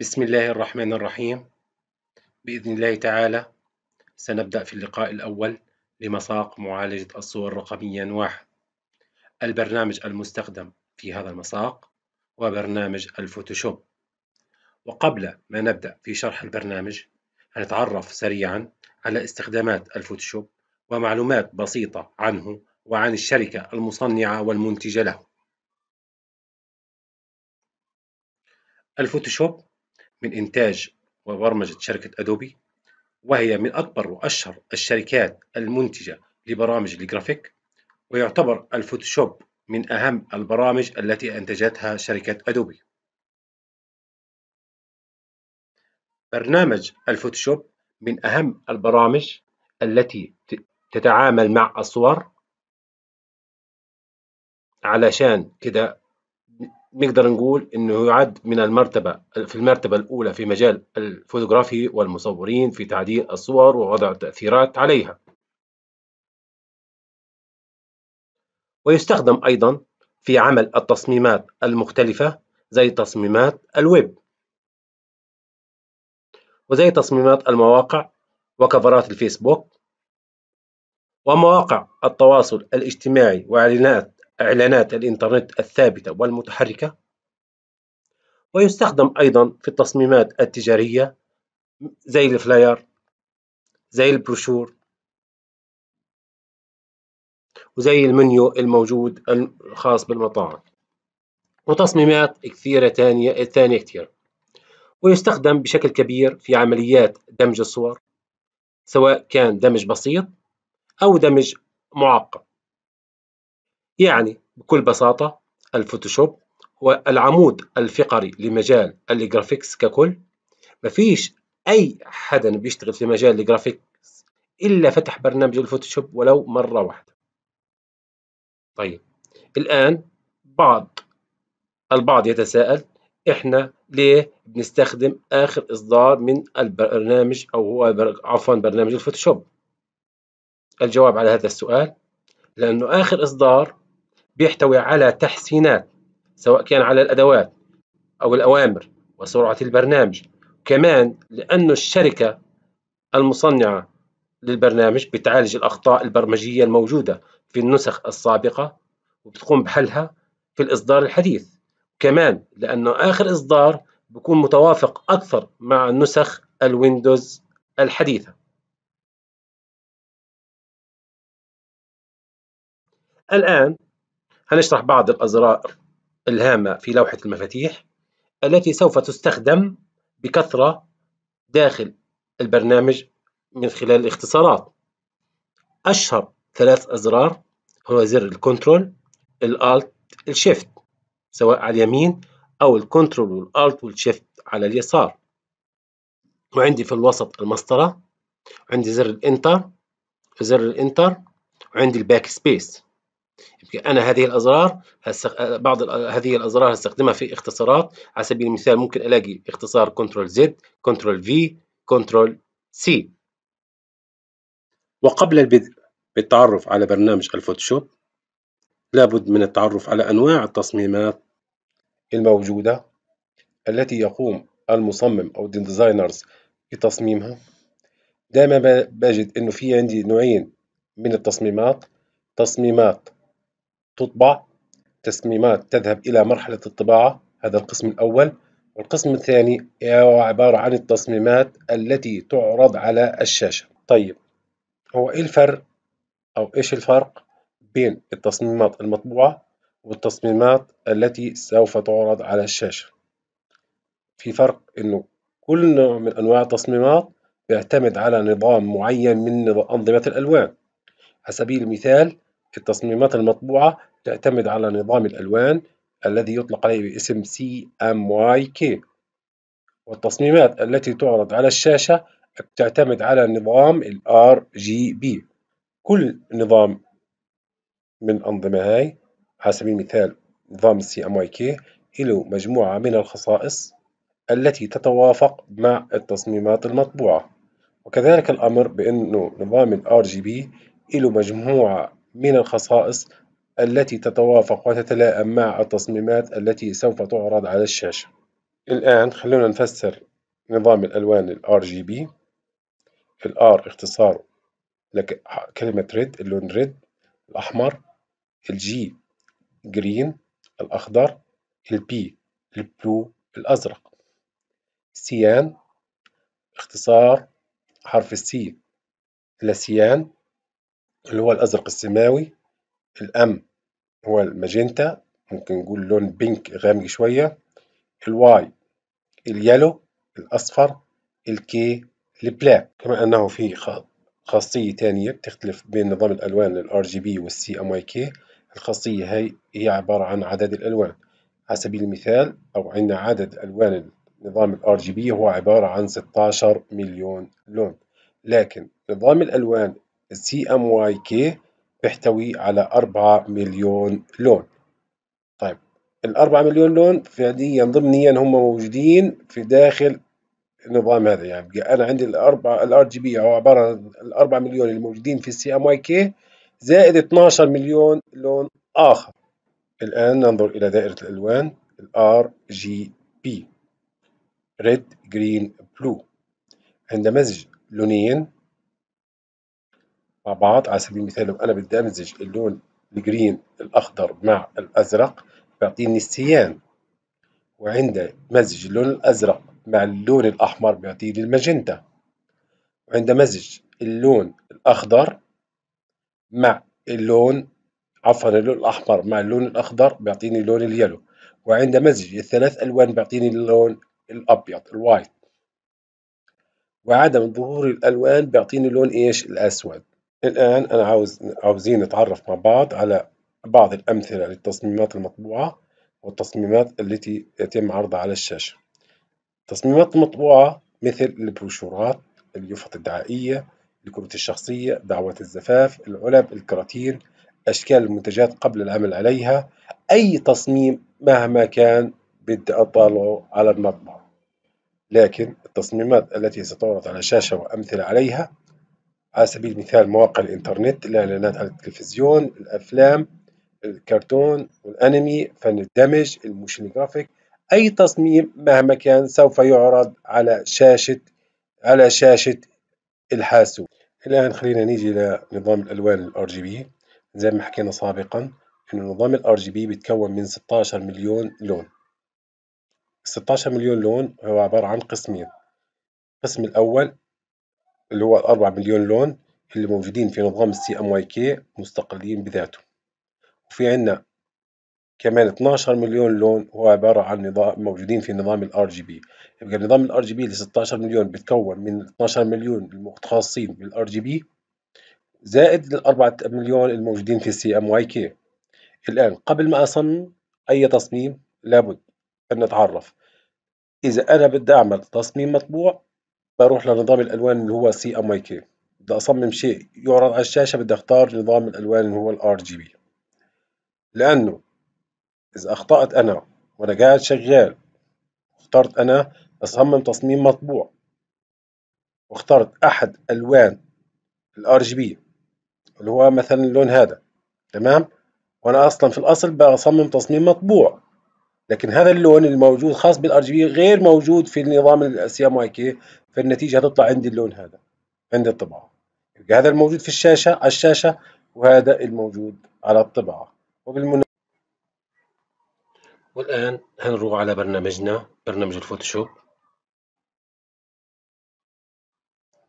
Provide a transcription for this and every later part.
بسم الله الرحمن الرحيم بإذن الله تعالى سنبدأ في اللقاء الأول لمساق معالجة الصور رقميا واحد البرنامج المستخدم في هذا المساق وبرنامج الفوتوشوب وقبل ما نبدأ في شرح البرنامج هنتعرف سريعا على استخدامات الفوتوشوب ومعلومات بسيطة عنه وعن الشركة المصنعة والمنتجة له الفوتوشوب من إنتاج وبرمجة شركة أدوبي وهي من أكبر وأشهر الشركات المنتجة لبرامج الجرافيك ويعتبر الفوتوشوب من أهم البرامج التي أنتجتها شركة أدوبي برنامج الفوتوشوب من أهم البرامج التي تتعامل مع الصور علشان كده نقدر نقول انه يعد من المرتبه في المرتبه الاولى في مجال الفوتوغرافي والمصورين في تعديل الصور ووضع التاثيرات عليها ويستخدم ايضا في عمل التصميمات المختلفه زي تصميمات الويب وزي تصميمات المواقع وكفرات الفيسبوك ومواقع التواصل الاجتماعي واعلانات إعلانات الإنترنت الثابتة والمتحركة ويستخدم أيضا في التصميمات التجارية زي الفلاير زي البروشور وزي المنيو الموجود الخاص بالمطاعم وتصميمات كثيرة تانية ثانية كتير ويستخدم بشكل كبير في عمليات دمج الصور سواء كان دمج بسيط أو دمج معقد يعني بكل بساطة الفوتوشوب هو العمود الفقري لمجال الجرافيكس ككل مفيش أي حدا بيشتغل في مجال الجرافيكس إلا فتح برنامج الفوتوشوب ولو مرة واحدة طيب الآن بعض البعض يتساءل إحنا ليه بنستخدم آخر إصدار من البرنامج أو هو عفوا برنامج الفوتوشوب الجواب على هذا السؤال لأنه آخر إصدار بيحتوي على تحسينات سواء كان على الأدوات أو الأوامر وسرعة البرنامج كمان لأنه الشركة المصنعة للبرنامج بتعالج الأخطاء البرمجية الموجودة في النسخ السابقة وبتقوم بحلها في الإصدار الحديث كمان لأنه آخر إصدار بيكون متوافق أكثر مع نسخ الويندوز الحديثة الآن هنشرح بعض الأزرار الهامة في لوحة المفاتيح التي سوف تستخدم بكثرة داخل البرنامج من خلال الاختصارات أشهر ثلاث أزرار هو زر الكنترول الالت الشيفت سواء على اليمين أو الكنترول والالت والشيفت على اليسار وعندي في الوسط المسطرة عندي زر الانتر زر الانتر وعندي الباك سبيس أنا هذه الأزرار هستخ... بعض هذه الأزرار هستخدمها في اختصارات على سبيل المثال ممكن ألاقي اختصار كنترول Z كنترول V كنترول C وقبل البدء بالتعرف على برنامج الفوتوشوب لابد من التعرف على أنواع التصميمات الموجودة التي يقوم المصمم أو الديزاينرز بتصميمها دائما بجد أنه في عندي نوعين من التصميمات تصميمات تطبع تصميمات تذهب إلى مرحلة الطباعة هذا القسم الأول والقسم الثاني هو عبارة عن التصميمات التي تعرض على الشاشة طيب هو إيه الفرق أو إيش الفرق بين التصميمات المطبوعة والتصميمات التي سوف تعرض على الشاشة في فرق إنه كل نوع من أنواع التصميمات بيعتمد على نظام معين من أنظمة الألوان على سبيل المثال في التصميمات المطبوعة تعتمد على نظام الألوان الذي يطلق عليه باسم CMYK والتصميمات التي تعرض على الشاشة تعتمد على نظام الـ RGB كل نظام من الأنظمة هاي على سبيل المثال نظام السي ام واي كي له مجموعة من الخصائص التي تتوافق مع التصميمات المطبوعة وكذلك الأمر بأنه نظام الـ RGB له مجموعة من الخصائص التي تتوافق وتتلائم مع التصميمات التي سوف تعرض على الشاشة الآن خلونا نفسر نظام الألوان الـ RGB الـ R اختصار لك كلمة ريد اللون ريد الأحمر الجي جرين الأخضر البي البلو الأزرق سيان اختصار حرف السي لسيان اللي هو الأزرق السماوي الأم هو الماجنتا ممكن نقول لون بينك غامق شوية الواي اليالو الأصفر الكي البلاك كما أنه في خاصية تانية بتختلف بين نظام الألوان الار جي بي والسي ام واي كي الخاصية هي هي عبارة عن عدد الألوان على سبيل المثال أو عندنا عدد ألوان نظام الار جي بي هو عبارة عن 16 مليون لون لكن نظام الألوان سي ام واي كي بيحتوي على 4 مليون لون طيب 4 مليون لون فعليا ضمنيا هم موجودين في داخل النظام هذا يعني انا عندي ال 4 جي بي هو عباره عن 4 مليون الموجودين في السي ام واي كي زائد 12 مليون لون اخر الان ننظر الى دائره الالوان الار جي بي ريد جرين بلو عند مزج لونين بعض على سبيل المثال لو أنا بدي أمزج اللون الجرين الأخضر مع الأزرق بيعطيني السيان وعند مزج اللون الأزرق مع اللون الأحمر بيعطيني الماجنتا وعند مزج اللون الأخضر مع اللون عفوا اللون الأحمر مع اللون الأخضر بيعطيني اللون اليلو وعند مزج الثلاث ألوان بيعطيني اللون الأبيض الوايت وعدم ظهور الألوان بيعطيني لون إيش الأسود الآن أنا عاوز عاوزين نتعرف مع بعض على بعض الأمثلة للتصميمات المطبوعة والتصميمات التي يتم عرضها على الشاشة التصميمات المطبوعة مثل البروشورات اليافط الدعائية الكرة الشخصية دعوات الزفاف العلب الكراتين أشكال المنتجات قبل العمل عليها أي تصميم مهما كان بدي أطالعه على المطبعة لكن التصميمات التي ستعرض على الشاشة وأمثلة عليها على سبيل المثال مواقع الإنترنت الإعلانات على التلفزيون الأفلام الكرتون والأنمي فن الدمج الموشن جرافيك أي تصميم مهما كان سوف يعرض على شاشة على شاشة الحاسوب الآن خلينا نيجي لنظام الألوان الار جي بي زي ما حكينا سابقا إنه نظام الار جي بي بيتكون من 16 مليون لون 16 مليون لون هو عبارة عن قسمين القسم الأول اللي هو الأربع مليون لون اللي موجودين في نظام السي ام واي كي مستقلين بذاته وفي عندنا كمان 12 مليون لون هو عبارة عن نظام موجودين في نظام الار جي بي يبقى نظام الار جي بي ل 16 مليون بتكون من 12 مليون المتخصصين بالار جي بي زائد الأربعة مليون الموجودين في السي ام واي كي الآن قبل ما أصمم أي تصميم لابد أن نتعرف إذا أنا بدي أعمل تصميم مطبوع بروح لنظام الالوان اللي هو سي ام اي كي بدي اصمم شيء يعرض على الشاشه بدي اختار نظام الالوان اللي هو الار جي بي لانه اذا اخطات انا وانا قاعد شغال اخترت انا اصمم تصميم مطبوع واخترت احد الوان الار جي بي اللي هو مثلا اللون هذا تمام وانا اصلا في الاصل بصمم تصميم مطبوع لكن هذا اللون الموجود خاص بالار جي بي غير موجود في النظام السي ام واي كي فالنتيجه تطلع عندي اللون هذا عند الطباعه يبقى هذا الموجود في الشاشه على الشاشه وهذا الموجود على الطباعه وبالمناسبه والان هنروح على برنامجنا برنامج الفوتوشوب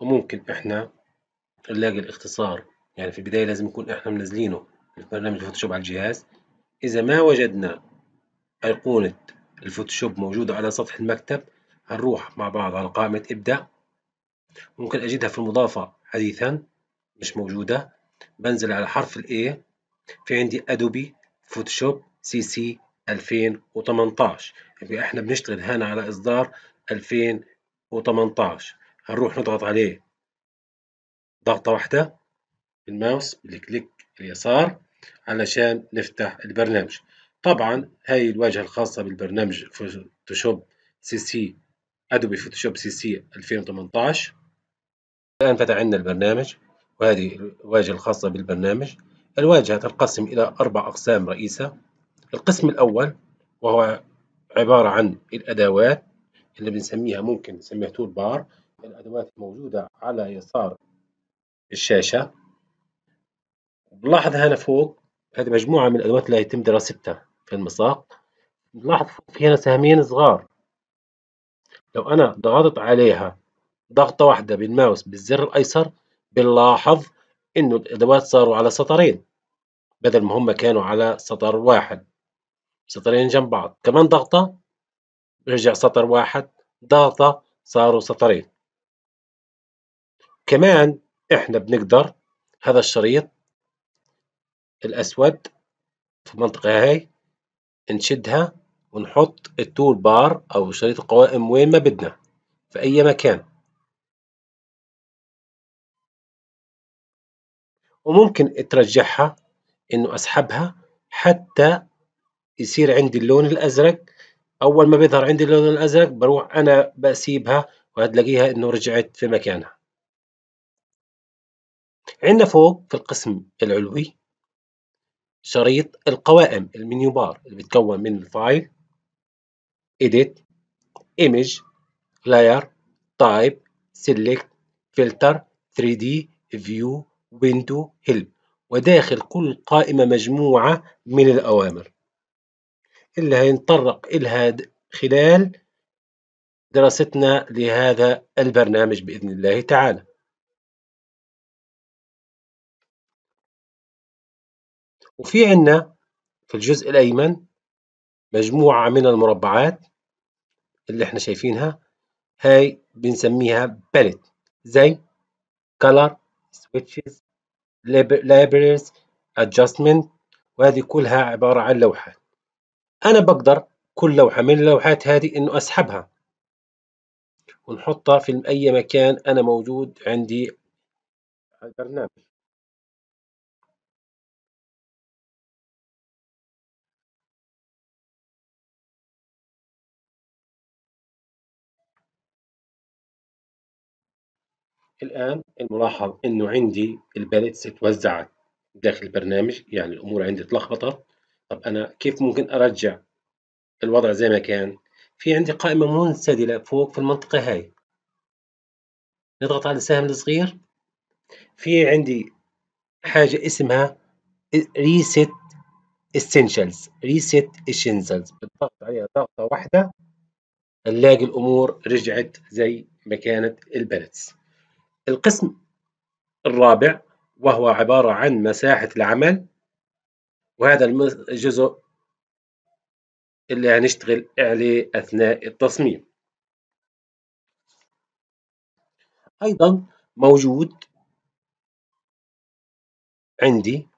وممكن احنا نلاقي الاختصار يعني في البدايه لازم نكون احنا منزلينه في برنامج الفوتوشوب على الجهاز اذا ما وجدنا أيقونة الفوتوشوب موجودة على سطح المكتب هنروح مع بعض على قائمة إبدأ ممكن أجدها في المضافة حديثا مش موجودة بنزل على حرف الـ A في عندي أدوبي فوتوشوب سي سي 2018 يبقى احنا بنشتغل هنا على إصدار 2018 هنروح نضغط عليه ضغطة واحدة بالماوس بالكليك اليسار علشان نفتح البرنامج طبعا هاي الواجهة الخاصة بالبرنامج فوتوشوب سي سي ادوبي فوتوشوب سي سي 2018 الان فتح عندنا البرنامج وهذه الواجهة الخاصة بالبرنامج الواجهة تنقسم إلى أربع أقسام رئيسة القسم الأول وهو عبارة عن الأدوات اللي بنسميها ممكن نسميها تول بار الأدوات الموجودة على يسار الشاشة بنلاحظ هنا فوق هذه مجموعة من الأدوات اللي يتم دراستها في المساق نلاحظ في هنا سهمين صغار لو أنا ضغطت عليها ضغطة واحدة بالماوس بالزر الأيسر بنلاحظ إنه الأدوات صاروا على سطرين بدل ما هم كانوا على سطر واحد سطرين جنب بعض كمان ضغطة رجع سطر واحد ضغطة صاروا سطرين كمان إحنا بنقدر هذا الشريط الأسود في المنطقة هاي نشدها ونحط التول بار أو شريط القوائم وين ما بدنا في أي مكان وممكن ترجعها إنه أسحبها حتى يصير عندي اللون الأزرق أول ما بيظهر عندي اللون الأزرق بروح أنا بسيبها وهتلاقيها إنه رجعت في مكانها عندنا فوق في القسم العلوي شريط القوائم المنيو بار اللي بيتكون من الفايل edit image layer type select filter 3D view window help وداخل كل قائمة مجموعة من الأوامر اللي هنتطرق إلها خلال دراستنا لهذا البرنامج بإذن الله تعالى وفي عنا في الجزء الأيمن مجموعة من المربعات اللي احنا شايفينها هاي بنسميها باليت زي color switches libraries adjustment وهذه كلها عبارة عن لوحات أنا بقدر كل لوحة من اللوحات هذه إنه أسحبها ونحطها في أي مكان أنا موجود عندي البرنامج الآن الملاحظ إنه عندي الباليتس اتوزعت داخل البرنامج يعني الأمور عندي اتلخبطت طب أنا كيف ممكن أرجع الوضع زي ما كان في عندي قائمة منسدلة فوق في المنطقة هاي نضغط على السهم الصغير في عندي حاجة اسمها ريست essentials ريست essentials بالضغط عليها ضغطة واحدة نلاقي الأمور رجعت زي ما كانت البالانس القسم الرابع وهو عبارة عن مساحة العمل وهذا الجزء اللي هنشتغل عليه أثناء التصميم أيضا موجود عندي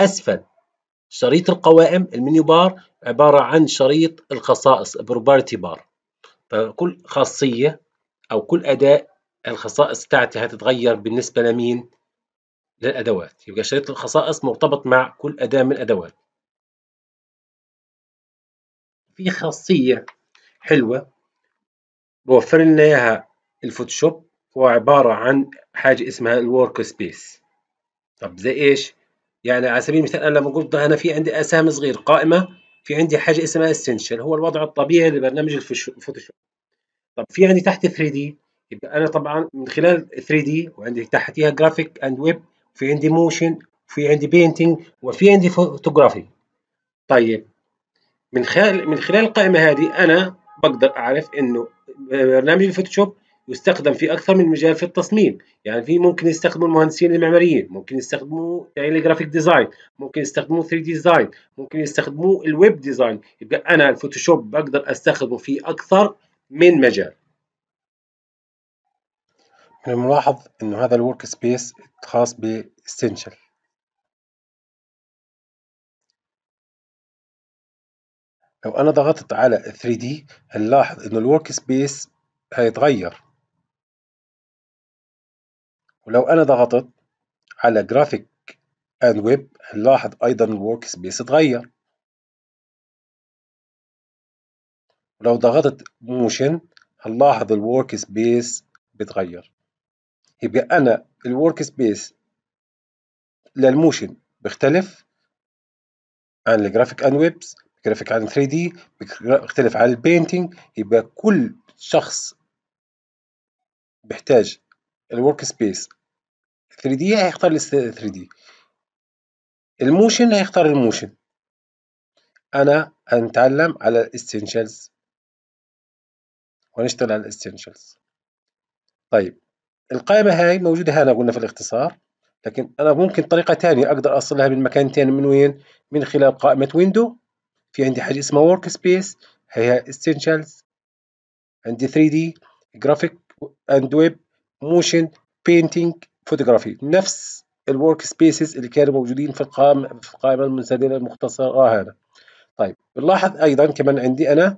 أسفل شريط القوائم المنيو بار عبارة عن شريط الخصائص بروبارتي بار فكل خاصية أو كل أداة الخصائص بتاعتي هتتغير بالنسبة لمين؟ للأدوات يبقى شريط الخصائص مرتبط مع كل أداة من الأدوات في خاصية حلوة بوفر لنا إياها الفوتوشوب هو عبارة عن حاجة اسمها الورك سبيس طب زي إيش؟ يعني على سبيل المثال أنا لما قلت أنا في عندي أسامي صغير قائمة في عندي حاجة اسمها اسينشال هو الوضع الطبيعي لبرنامج الفوتوشوب طب في عندي تحت 3 دي يبقى انا طبعا من خلال 3 دي وعندي تحتيها جرافيك اند ويب في عندي موشن وفي عندي بينتنج وفي عندي فوتوغرافي طيب من خلال من خلال القائمه هذه انا بقدر اعرف انه آه، برنامج الفوتوشوب يستخدم في اكثر من مجال في التصميم يعني في ممكن يستخدموا المهندسين المعماريين ممكن يستخدموا يعني الجرافيك ديزاين ممكن يستخدموا 3 دي ديزاين ممكن يستخدموا الويب ديزاين يبقى انا الفوتوشوب بقدر استخدمه في اكثر من مجال من الملاحظ إنه هذا الورك سبيس خاص بإسينشال لو أنا ضغطت على 3D هنلاحظ إنه الورك سبيس هيتغير ولو أنا ضغطت على جرافيك أند ويب هنلاحظ أيضا الورك سبيس اتغير ولو ضغطت موشن هنلاحظ الورك سبيس بتغير يبقى انا الورك سبيس للموشن بيختلف عن الجرافيك ان ويبس جرافيك عن 3 دي بيختلف عن البينتنج يبقى كل شخص بيحتاج الورك سبيس 3 دي هيختار ال 3 دي الموشن هيختار الموشن انا هنتعلم على الاستنشالز ونشتغل على الاسينشلز طيب القائمة هاي موجودة هنا قلنا في الاختصار لكن أنا ممكن طريقة تانية أقدر أصل لها من مكان تاني من وين؟ من خلال قائمة ويندو في عندي حاجة اسمها ورك سبيس هي essentials عندي 3D جرافيك اند ويب موشن بينتينج فوتوغرافي نفس الورك سبيسز اللي كانوا موجودين في القائمة في القائمة المنسدلة المختصرة هنا طيب بنلاحظ أيضا كمان عندي أنا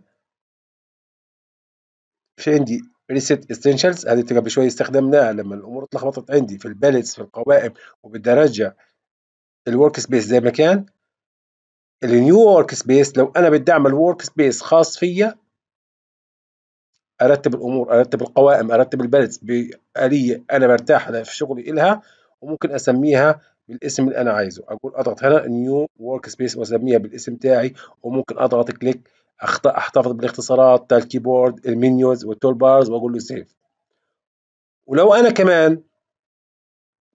في عندي ريسيت اسينشلز هذه قبل شويه استخدمناها لما الامور اتلخبطت عندي في الباليتس في القوائم وبالدرجه الورك سبيس زي ما كان النيو ورك سبيس لو انا بدي اعمل ورك سبيس خاص فيا ارتب الامور ارتب القوائم ارتب الباليتس باليه انا برتاح في شغلي الها وممكن اسميها بالاسم اللي انا عايزه اقول اضغط هنا نيو ورك سبيس واسميها بالاسم تاعي وممكن اضغط كليك احتفظ بالاختصارات تاع الكيبورد المنيوز والتول بارز واقول له سيف ولو انا كمان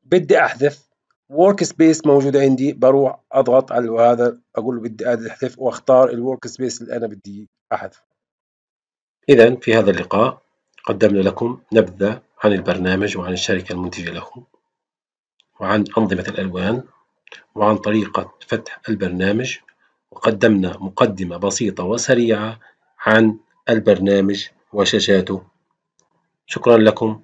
بدي احذف ورك سبيس موجود عندي بروح اضغط على هذا اقول له بدي احذف واختار الورك سبيس اللي انا بدي احذف اذا في هذا اللقاء قدمنا لكم نبذه عن البرنامج وعن الشركه المنتجه له وعن انظمه الالوان وعن طريقه فتح البرنامج وقدمنا مقدمة بسيطة وسريعة عن البرنامج وشاشاته شكرا لكم